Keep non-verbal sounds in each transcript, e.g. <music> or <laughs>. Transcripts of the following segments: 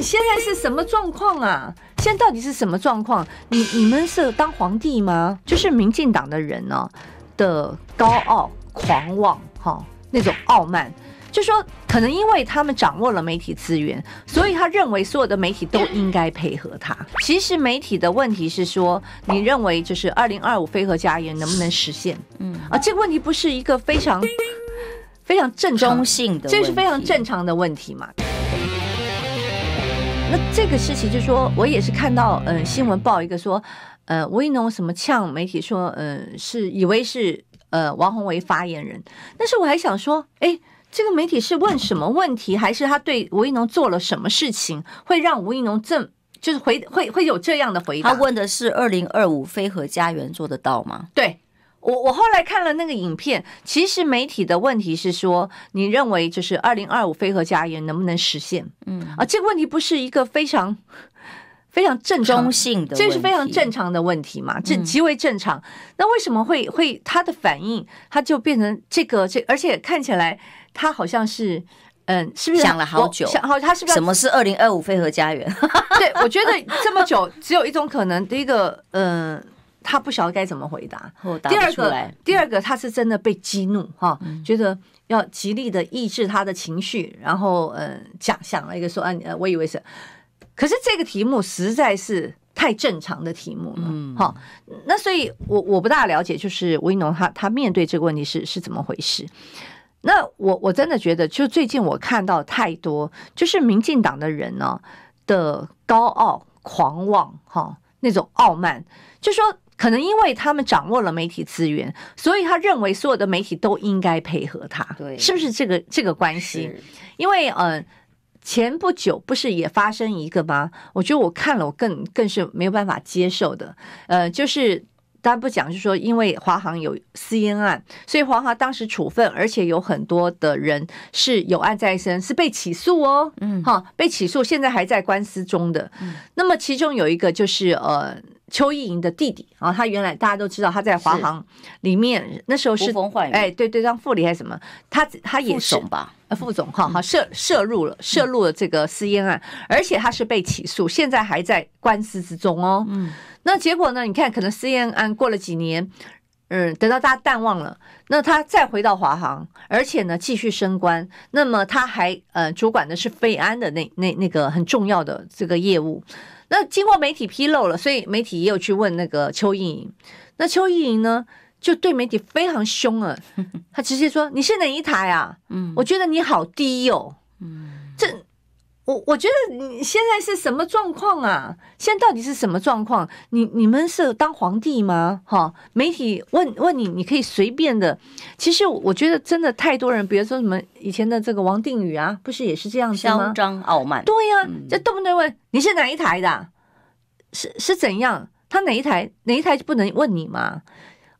现在是什么状况啊？现在到底是什么状况？你你们是当皇帝吗？就是民进党的人呢的高傲、狂妄、哈那种傲慢，就说可能因为他们掌握了媒体资源，所以他认为所有的媒体都应该配合他。其实媒体的问题是说，你认为就是二零二五非核家园能不能实现？嗯啊，这个问题不是一个非常非常正中性，的，这是非常正常的问题嘛？那这个事情就是说，我也是看到，嗯，新闻报一个说，呃，吴亦农什么呛媒体说，嗯，是以为是呃王宏伟发言人，但是我还想说，哎，这个媒体是问什么问题，还是他对吴亦农做了什么事情，会让吴亦农这就是回会会有这样的回答？他问的是二零二五飞和家园做得到吗？对。我我后来看了那个影片，其实媒体的问题是说，你认为就是二零二五飞核家园能不能实现？嗯啊，这个问题不是一个非常非常正中性，的，这是非常正常的问题嘛？这极为正常。那为什么会会他的反应，他就变成这个这，而且看起来他好像是嗯，是不是想了好久？想好他是不是什么是二零二五飞核家园？<laughs> 对我觉得这么久，只有一种可能，第一个嗯。他不晓得该怎么回答。第二个，第二个，他是真的被激怒哈，觉得要极力的抑制他的情绪，然后嗯，讲想了一个说啊，我以为是，可是这个题目实在是太正常的题目了，嗯，好，那所以，我我不大了解，就是吴英农他他面对这个问题是是怎么回事？那我我真的觉得，就最近我看到太多，就是民进党的人呢的高傲、狂妄哈，那种傲慢，就说。可能因为他们掌握了媒体资源，所以他认为所有的媒体都应该配合他，对，是不是这个这个关系？因为呃，前不久不是也发生一个吗？我觉得我看了，我更更是没有办法接受的。呃，就是大家不讲，就是说，因为华航有私烟案，所以华航当时处分，而且有很多的人是有案在身，是被起诉哦，嗯哈，被起诉，现在还在官司中的。那么其中有一个就是呃。邱意莹的弟弟，啊，他原来大家都知道他在华航里面那时候是哎对对，当副理还是什么？他他也是吧？副总，哈哈涉涉入了涉入了这个私烟案，而且他是被起诉，现在还在官司之中哦。嗯，那结果呢？你看，可能私烟案过了几年，嗯，等到大家淡忘了，那他再回到华航，而且呢继续升官，那么他还呃主管的是费安的那那那个很重要的这个业务。那经过媒体披露了，所以媒体也有去问那个邱意莹。那邱意莹呢，就对媒体非常凶啊，他 <laughs> 直接说：“你是哪一台啊？嗯，我觉得你好低哦，嗯，这。”我我觉得你现在是什么状况啊？现在到底是什么状况？你你们是当皇帝吗？哈，媒体问问你，你可以随便的。其实我觉得真的太多人，比如说什么以前的这个王定宇啊，不是也是这样子吗？嚣张傲慢。对呀，这动不动问你是哪一台的，是是怎样？他哪一台哪一台就不能问你吗？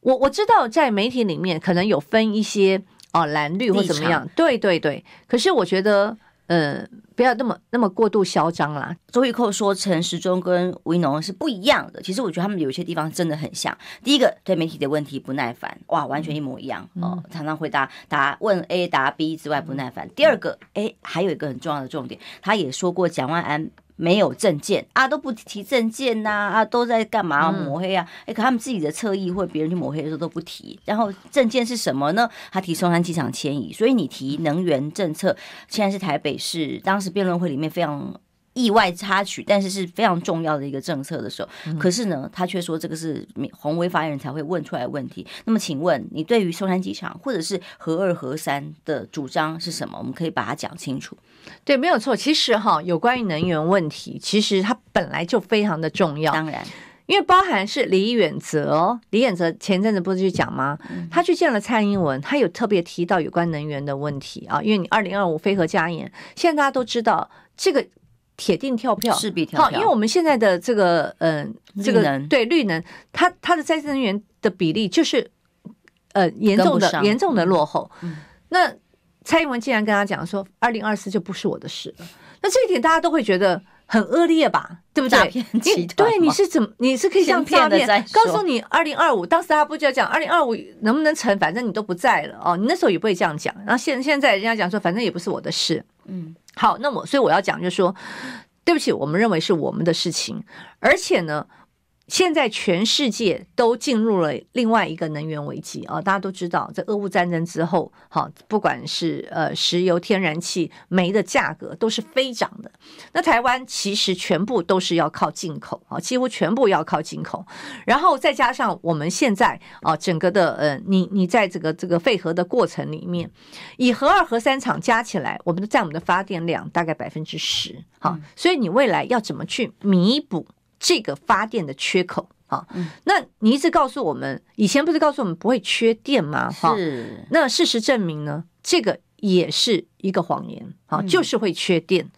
我我知道在媒体里面可能有分一些哦蓝绿或怎么样。对对对，可是我觉得。呃，不要那么那么过度嚣张啦。周玉蔻说陈时中跟吴宜农是不一样的，其实我觉得他们有些地方真的很像。第一个对媒体的问题不耐烦，哇，完全一模一样哦，常常回答答问 A 答 B 之外不耐烦。第二个，哎，还有一个很重要的重点，他也说过蒋万安。没有证件啊，都不提证件呐，啊，都在干嘛抹黑啊？哎，可他们自己的侧翼或别人去抹黑的时候都不提，然后证件是什么呢？他提松山机场迁移，所以你提能源政策，现在是台北市当时辩论会里面非常。意外插曲，但是是非常重要的一个政策的时候，可是呢，他却说这个是红威发言人才会问出来问题。那么，请问你对于松山机场或者是核二核三的主张是什么？我们可以把它讲清楚。对，没有错。其实哈，有关于能源问题，其实它本来就非常的重要，当然，因为包含是李远哲。李远哲前阵子不是去讲吗？他去见了蔡英文，他有特别提到有关能源的问题啊。因为你二零二五非核家园，现在大家都知道这个。铁定跳票，好，因为我们现在的这个嗯，这个对绿能，它它的再生能源的比例就是呃严重的严重的落后。那蔡英文竟然跟他讲说，二零二四就不是我的事了，那这一点大家都会觉得很恶劣吧？对不对？对你是怎么你是可以这样片面告诉你，二零二五当时他不就要讲二零二五能不能成？反正你都不在了哦，你那时候也不会这样讲。然后现现在人家讲说，反正也不是我的事，嗯。好，那么所以我要讲，就是说，对不起，我们认为是我们的事情，而且呢。现在全世界都进入了另外一个能源危机啊！大家都知道，在俄乌战争之后，好，不管是呃石油、天然气、煤的价格都是飞涨的。那台湾其实全部都是要靠进口啊，几乎全部要靠进口。然后再加上我们现在啊，整个的呃，你你在这个这个废核的过程里面，以核二核三厂加起来，我们的在我们的发电量大概百分之十，好，所以你未来要怎么去弥补？这个发电的缺口啊，那你一直告诉我们，以前不是告诉我们不会缺电吗？哈，那事实证明呢，这个也是一个谎言啊，就是会缺电。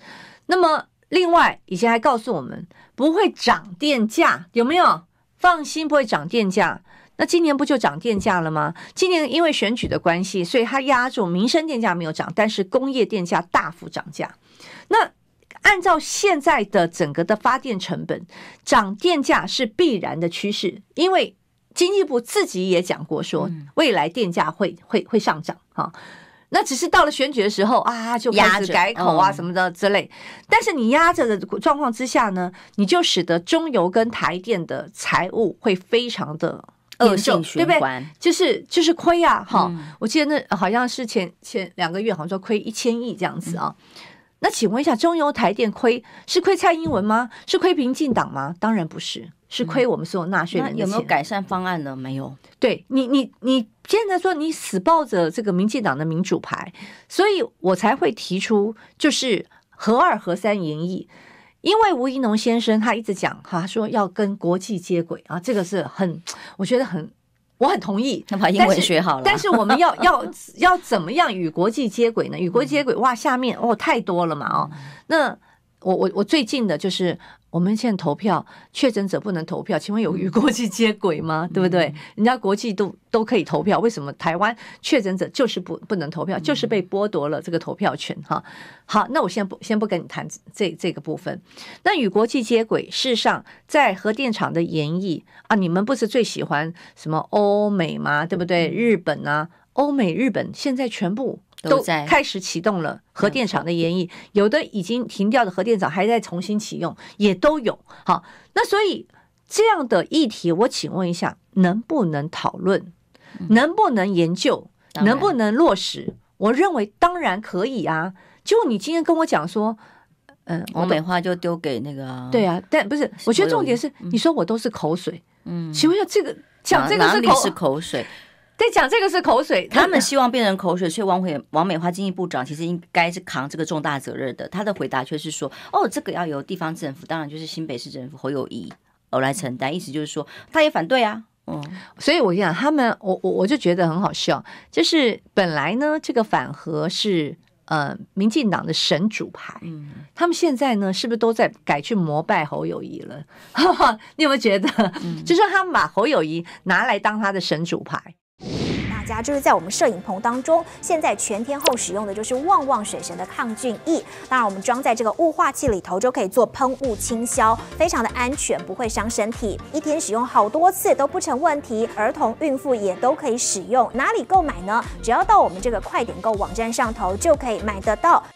那么，另外以前还告诉我们不会涨电价，有没有？放心，不会涨电价。那今年不就涨电价了吗？今年因为选举的关系，所以它压住民生电价没有涨，但是工业电价大幅涨价。那按照现在的整个的发电成本，涨电价是必然的趋势，因为经济部自己也讲过，说未来电价会会会上涨哈。那只是到了选举的时候啊，就开始改口啊什么的之类。但是你压着的状况之下呢，你就使得中油跟台电的财务会非常的恶性循环，对不对？就是就是亏啊哈！我记得那好像是前前两个月，好像说亏一千亿这样子啊。那请问一下，中油台电亏是亏蔡英文吗？是亏民进党吗？当然不是，是亏我们所有纳税人有没有改善方案呢？没有。对你，你你现在说你死抱着这个民进党的民主牌，所以我才会提出就是合二合三营议。因为吴怡农先生他一直讲哈说要跟国际接轨啊，这个是很我觉得很。我很同意，但是但是我们要 <laughs> 要要怎么样与国际接轨呢？与国际接轨，哇，下面哦太多了嘛，哦那。我我我最近的就是我们现在投票，确诊者不能投票。请问有与国际接轨吗？对不对？人家国际都都可以投票，为什么台湾确诊者就是不不能投票，就是被剥夺了这个投票权？哈，好，那我现在不先不跟你谈这这个部分。那与国际接轨，事实上在核电厂的演绎啊，你们不是最喜欢什么欧美吗？对不对？日本啊，欧美日本现在全部。都开始启动了核电厂的延役，有的已经停掉的核电厂还在重新启用，也都有。好，那所以这样的议题，我请问一下，能不能讨论？能不能研究？能不能落实？我认为当然可以啊。就你今天跟我讲说，嗯，欧美化就丢给那个对啊，但不是，我觉得重点是你说我都是口水。嗯，请问一下，这个讲这个是口是口水。在讲这个是口水，他们希望变成口水，所以王伟王美花经济部长其实应该是扛这个重大责任的。他的回答却是说：“哦，这个要由地方政府，当然就是新北市政府侯友谊来承担。”意思就是说，他也反对啊。嗯，所以我讲他们，我我我就觉得很好笑，就是本来呢，这个反核是呃民进党的神主牌，嗯，他们现在呢是不是都在改去膜拜侯友谊了？<laughs> 你有没有觉得？就是他们把侯友谊拿来当他的神主牌。大家就是在我们摄影棚当中，现在全天候使用的就是旺旺水神的抗菌液。当然，我们装在这个雾化器里头，就可以做喷雾清消，非常的安全，不会伤身体。一天使用好多次都不成问题，儿童、孕妇也都可以使用。哪里购买呢？只要到我们这个快点购网站上头就可以买得到。